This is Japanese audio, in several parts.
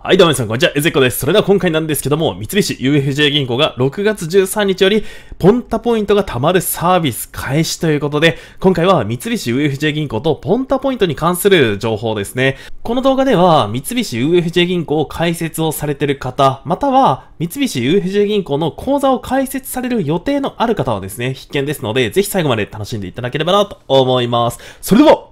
はい、どうも皆さん、こんにちは。エゼコです。それでは今回なんですけども、三菱 UFJ 銀行が6月13日より、ポンタポイントが貯まるサービス開始ということで、今回は三菱 UFJ 銀行とポンタポイントに関する情報ですね。この動画では、三菱 UFJ 銀行を開設をされている方、または、三菱 UFJ 銀行の口座を開設される予定のある方はですね、必見ですので、ぜひ最後まで楽しんでいただければなと思います。それでは、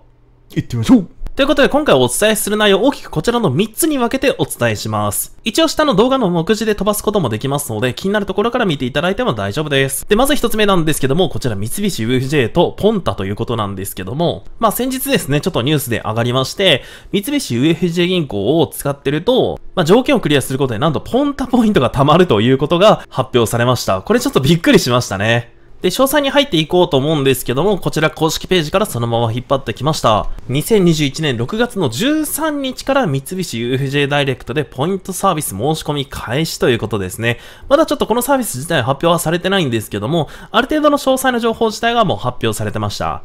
行ってみましょうということで今回お伝えする内容大きくこちらの3つに分けてお伝えします。一応下の動画の目次で飛ばすこともできますので気になるところから見ていただいても大丈夫です。で、まず1つ目なんですけども、こちら三菱 UFJ とポンタということなんですけども、まあ先日ですね、ちょっとニュースで上がりまして、三菱 UFJ 銀行を使ってると、まあ条件をクリアすることでなんとポンタポイントが貯まるということが発表されました。これちょっとびっくりしましたね。で、詳細に入っていこうと思うんですけども、こちら公式ページからそのまま引っ張ってきました。2021年6月の13日から三菱 UFJ ダイレクトでポイントサービス申し込み開始ということですね。まだちょっとこのサービス自体発表はされてないんですけども、ある程度の詳細な情報自体がもう発表されてました。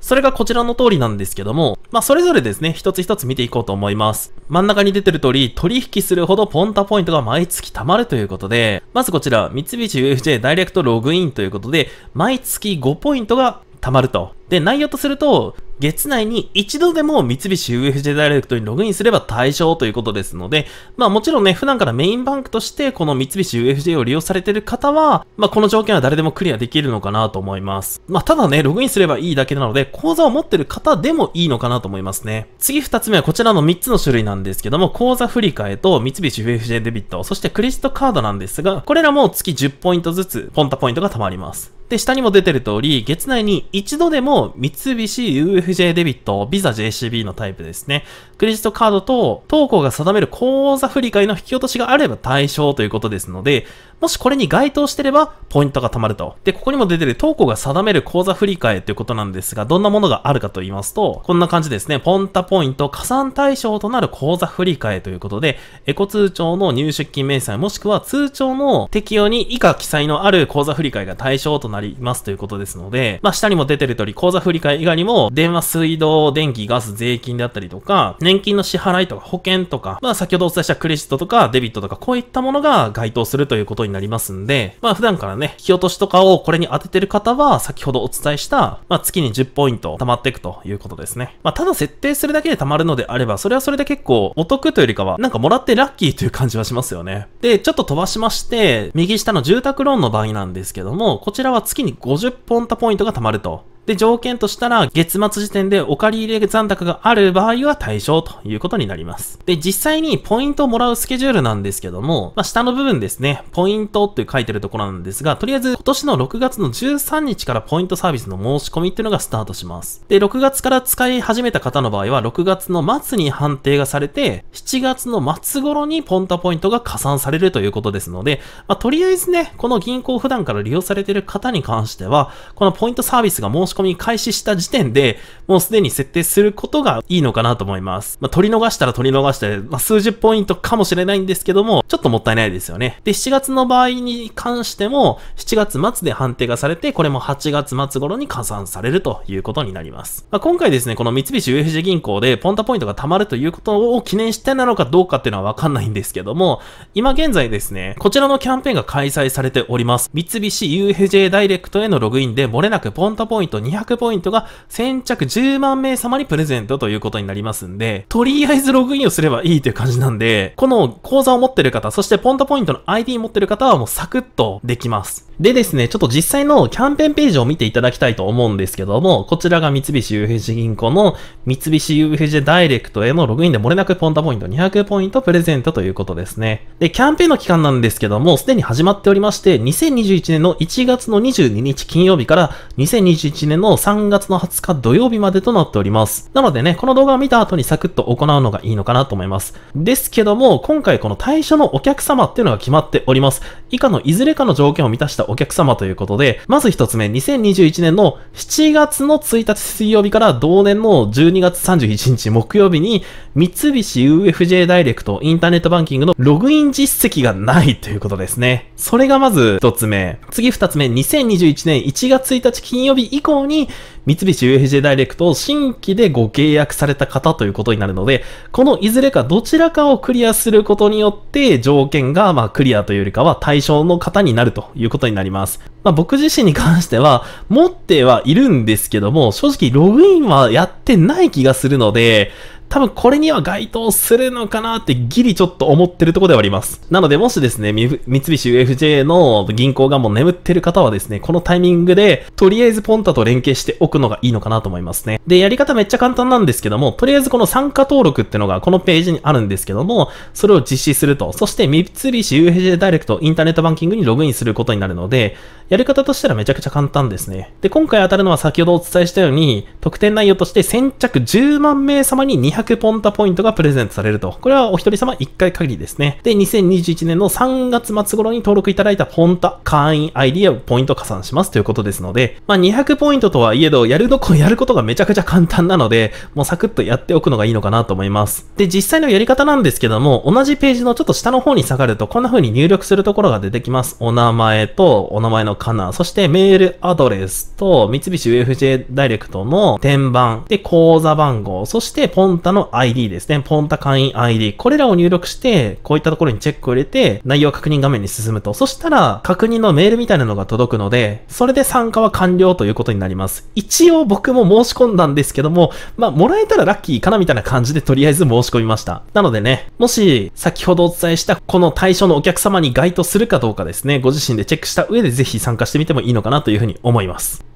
それがこちらの通りなんですけども、まあ、それぞれですね、一つ一つ見ていこうと思います。真ん中に出てる通り、取引するほどポンタポイントが毎月貯まるということで、まずこちら、三菱 UFJ ダイレクトログインということで、毎月5ポイントが貯まるとで、内容とすると、月内に一度でも三菱 UFJ ダイレクトにログインすれば対象ということですので、まあもちろんね、普段からメインバンクとしてこの三菱 UFJ を利用されてる方は、まあこの条件は誰でもクリアできるのかなと思います。まあただね、ログインすればいいだけなので、口座を持ってる方でもいいのかなと思いますね。次二つ目はこちらの三つの種類なんですけども、口座振替と三菱 UFJ デビット、そしてクレジットカードなんですが、これらも月10ポイントずつ、ポンタポイントが貯まります。で、下にも出てる通り、月内に一度でも三菱 UFJ デビット、ビザ JCB のタイプですね。クレジットカードと、当行が定める口座振替の引き落としがあれば対象ということですので、もしこれに該当してれば、ポイントが貯まると。で、ここにも出てる投稿が定める口座振替ということなんですが、どんなものがあるかと言いますと、こんな感じですね。ポンタポイント加算対象となる口座振替ということで、エコ通帳の入出金明細もしくは通帳の適用に以下記載のある口座振替が対象となりますということですので、まあ、下にも出てる通り、口座振替以外にも、電話、水道、電気、ガス、税金であったりとか、年金の支払いとか保険とか、まあ、先ほどお伝えしたクレジットとかデビットとか、こういったものが該当するということにになりますんで、まあ普段からね、引き落としとかをこれに当ててる方は、先ほどお伝えした、まあ月に10ポイント貯まっていくということですね。まあただ設定するだけで貯まるのであれば、それはそれで結構お得というよりかは、なんかもらってラッキーという感じはしますよね。で、ちょっと飛ばしまして、右下の住宅ローンの場合なんですけども、こちらは月に50ポンタポイントが貯まると。で、条件としたら、月末時点でお借り入れ残高がある場合は対象ということになります。で、実際にポイントをもらうスケジュールなんですけども、まあ、下の部分ですね、ポイントって書いてるところなんですが、とりあえず今年の6月の13日からポイントサービスの申し込みっていうのがスタートします。で、6月から使い始めた方の場合は、6月の末に判定がされて、7月の末頃にポンタポイントが加算されるということですので、まあ、とりあえずね、この銀行普段から利用されている方に関しては、このポイントサービスが申し込込み開始した時点で、もうすでに設定することがいいのかなと思います。まあ、取り逃したら取り逃して、まあ、数十ポイントかもしれないんですけども、ちょっともったいないですよね。で、7月の場合に関しても、7月末で判定がされて、これも8月末頃に加算されるということになります。まあ、今回ですね、この三菱 UFJ 銀行でポンタポイントが貯まるということを記念してなのかどうかっていうのはわかんないんですけども、今現在ですね、こちらのキャンペーンが開催されております。三菱 UFJ ダイレクトへのログインで、漏れなくポンタポイント200ポイントが先着10万名様にプレゼントということになりますんで、とりあえずログインをすればいいという感じなんで、この講座を持ってる方、そしてポンタポイントの ID 持ってる方はもうサクッとできます。でですね、ちょっと実際のキャンペーンページを見ていただきたいと思うんですけども、こちらが三菱 UFJ 銀行の三菱 UFJ ダイレクトへのログインで漏れなくポンタポイント200ポイントプレゼントということですね。で、キャンペーンの期間なんですけども、すでに始まっておりまして、2021年の1月の22日金曜日から2021年年の3月の20日土曜日までとなっております。なのでね、この動画を見た後にサクッと行うのがいいのかなと思います。ですけども、今回この対象のお客様っていうのが決まっております。以下のいずれかの条件を満たしたお客様ということで、まず1つ目、2021年の7月の1日水曜日から同年の12月31日木曜日に、三菱 UFJ ダイレクトインターネットバンキングのログイン実績がないということですね。それがまず1つ目。次2つ目、2021年1月1日金曜日以降のに、三菱 UFJ ダイレクトを新規でご契約された方ということになるので、このいずれかどちらかをクリアすることによって、条件が、まあ、クリアというよりかは対象の方になるということになります。まあ、僕自身に関しては、持ってはいるんですけども、正直ログインはやってない気がするので、多分これには該当するのかなってギリちょっと思ってるとこではあります。なのでもしですね、三菱 UFJ の銀行がもう眠ってる方はですね、このタイミングで、とりあえずポンタと連携しておくのがいいのかなと思いますね。で、やり方めっちゃ簡単なんですけども、とりあえずこの参加登録ってのがこのページにあるんですけども、それを実施すると、そして三菱 UFJ ダイレクトインターネットバンキングにログインすることになるので、やり方としてはめちゃくちゃ簡単ですね。で、今回当たるのは先ほどお伝えしたように、特典内容として先着10万名様に200 200ポンタポイントがプレゼントされると。これはお一人様1回限りですね。で、2021年の3月末頃に登録いただいたポンタ会員 ID をポイント加算しますということですので、まあ、200ポイントとはいえど、やるどこ、やることがめちゃくちゃ簡単なので、もうサクッとやっておくのがいいのかなと思います。で、実際のやり方なんですけども、同じページのちょっと下の方に下がると、こんな風に入力するところが出てきます。お名前と、お名前のカナ、そしてメールアドレスと、三菱 UFJ ダイレクトの転板、で、口座番号、そしてポンタタの ID ですね。ポンタ会員 ID。これらを入力して、こういったところにチェックを入れて、内容確認画面に進むと。そしたら、確認のメールみたいなのが届くので、それで参加は完了ということになります。一応僕も申し込んだんですけども、まあ、もらえたらラッキーかなみたいな感じでとりあえず申し込みました。なのでね、もし、先ほどお伝えしたこの対象のお客様に該当するかどうかですね、ご自身でチェックした上でぜひ参加してみてもいいのかなというふうに思います。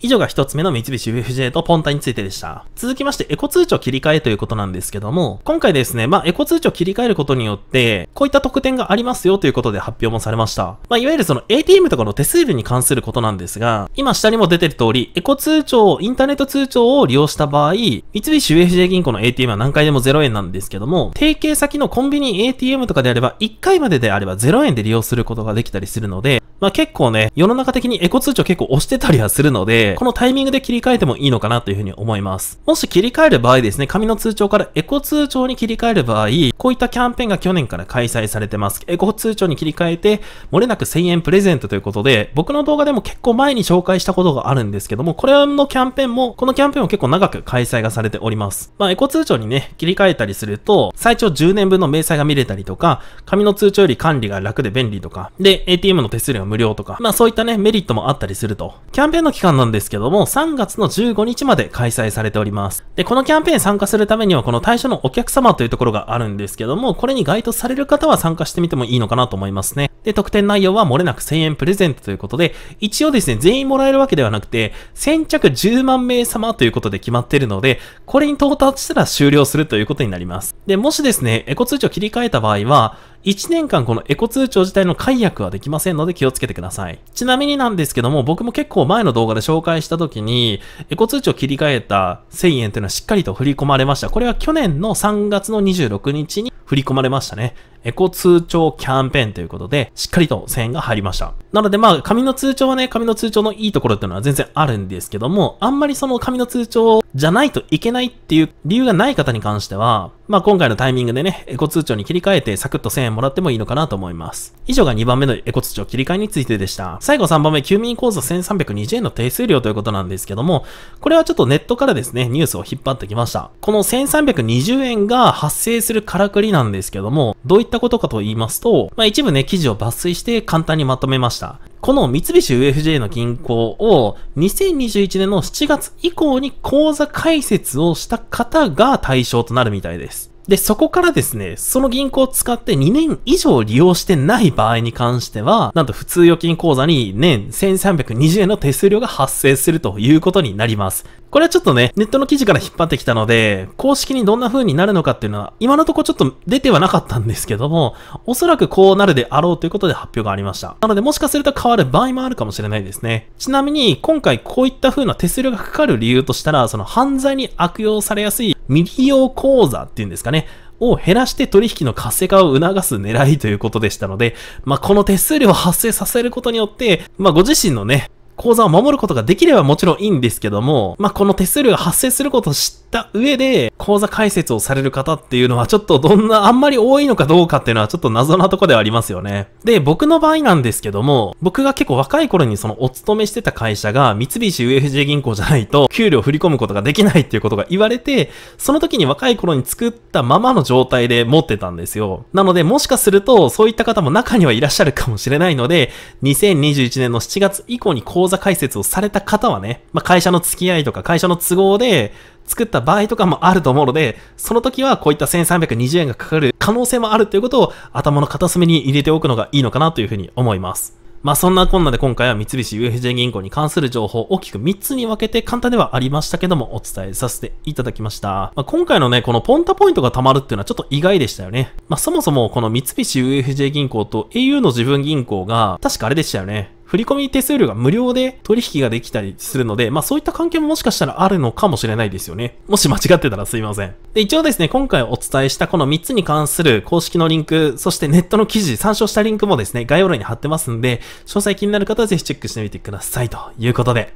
以上が一つ目の三菱 UFJ とポンタについてでした。続きまして、エコ通帳切り替えということなんですけども、今回ですね、まあ、エコ通帳切り替えることによって、こういった特典がありますよということで発表もされました。まあ、いわゆるその ATM とかの手数料に関することなんですが、今下にも出てる通り、エコ通帳、インターネット通帳を利用した場合、三菱 UFJ 銀行の ATM は何回でも0円なんですけども、提携先のコンビニ ATM とかであれば、1回までであれば0円で利用することができたりするので、まあ、結構ね、世の中的にエコ通帳結構押してたりはするので、このタイミングで切り替えてもいいのかなというふうに思います。もし切り替える場合ですね、紙の通帳からエコ通帳に切り替える場合、こういったキャンペーンが去年から開催されてます。エコ通帳に切り替えて、漏れなく1000円プレゼントということで、僕の動画でも結構前に紹介したことがあるんですけども、これのキャンペーンも、このキャンペーンも結構長く開催がされております。まあ、エコ通帳にね、切り替えたりすると、最長10年分の明細が見れたりとか、紙の通帳より管理が楽で便利とか、で、ATM の手数料無料とか、まあそういったね、メリットもあったりすると。キャンペーンの期間なんですけども、3月の15日まで開催されております。で、このキャンペーン参加するためには、この対象のお客様というところがあるんですけども、これに該当される方は参加してみてもいいのかなと思いますね。で、特典内容は漏れなく1000円プレゼントということで、一応ですね、全員もらえるわけではなくて、先着10万名様ということで決まっているので、これに到達したら終了するということになります。で、もしですね、エコ通帳切り替えた場合は、1年間このエコ通帳自体の解約はできませんので気をつつけてください。ちなみになんですけども、僕も結構前の動画で紹介した時に、エコ通知を切り替えた1000円っていうのはしっかりと振り込まれました。これは去年の3月の26日に振り込まれましたね。エコ通帳キャンペーンということで、しっかりと1000円が入りました。なのでまあ、紙の通帳はね、紙の通帳のいいところっていうのは全然あるんですけども、あんまりその紙の通帳じゃないといけないっていう理由がない方に関しては、まあ、今回のタイミングでね、エコ通帳に切り替えてサクッと1000円もらってもいいのかなと思います。以上が2番目のエコ通帳切り替えについてでした。最後3番目、休眠口座1320円の定数料ということなんですけども、これはちょっとネットからですね、ニュースを引っ張ってきました。この1320円が発生するからくりなんですけども、どういったことかと言いますと、まあ、一部ね、記事を抜粋して簡単にまとめました。この三菱 UFJ の銀行を2021年の7月以降に口座開設をした方が対象となるみたいです。で、そこからですね、その銀行を使って2年以上利用してない場合に関しては、なんと普通預金口座に年1320円の手数料が発生するということになります。これはちょっとね、ネットの記事から引っ張ってきたので、公式にどんな風になるのかっていうのは、今のところちょっと出てはなかったんですけども、おそらくこうなるであろうということで発表がありました。なのでもしかすると変わる場合もあるかもしれないですね。ちなみに、今回こういった風な手数料がかかる理由としたら、その犯罪に悪用されやすい未利用口座っていうんですかね。を減らして取引の活性化を促す狙いということでしたので、まあ、この手数料を発生させることによって、まあ、ご自身のね、口座を守ることができればもちろんいいんですけども、まあ、この手数料が発生することを知って、った上で、講座解説をされる方っていうのはちょっとどんな、あんまり多いのかどうかっていうのはちょっと謎なとこではありますよね。で、僕の場合なんですけども、僕が結構若い頃にそのお勤めしてた会社が三菱 UFJ 銀行じゃないと給料振り込むことができないっていうことが言われて、その時に若い頃に作ったままの状態で持ってたんですよ。なので、もしかするとそういった方も中にはいらっしゃるかもしれないので、2021年の7月以降に講座解説をされた方はね、まあ、会社の付き合いとか会社の都合で、作った場合とかもあると思うので、その時はこういった1320円がかかる可能性もあるということを頭の片隅に入れておくのがいいのかなというふうに思います。まあそんなこんなで今回は三菱 UFJ 銀行に関する情報を大きく3つに分けて簡単ではありましたけどもお伝えさせていただきました。まあ、今回のね、このポンタポイントが貯まるっていうのはちょっと意外でしたよね。まあそもそもこの三菱 UFJ 銀行と au の自分銀行が確かあれでしたよね。振込手数料が無料で取引ができたりするので、まあそういった関係ももしかしたらあるのかもしれないですよね。もし間違ってたらすいません。で、一応ですね、今回お伝えしたこの3つに関する公式のリンク、そしてネットの記事、参照したリンクもですね、概要欄に貼ってますんで、詳細気になる方はぜひチェックしてみてください。ということで、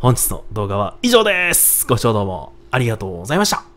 本日の動画は以上です。ご視聴どうもありがとうございました。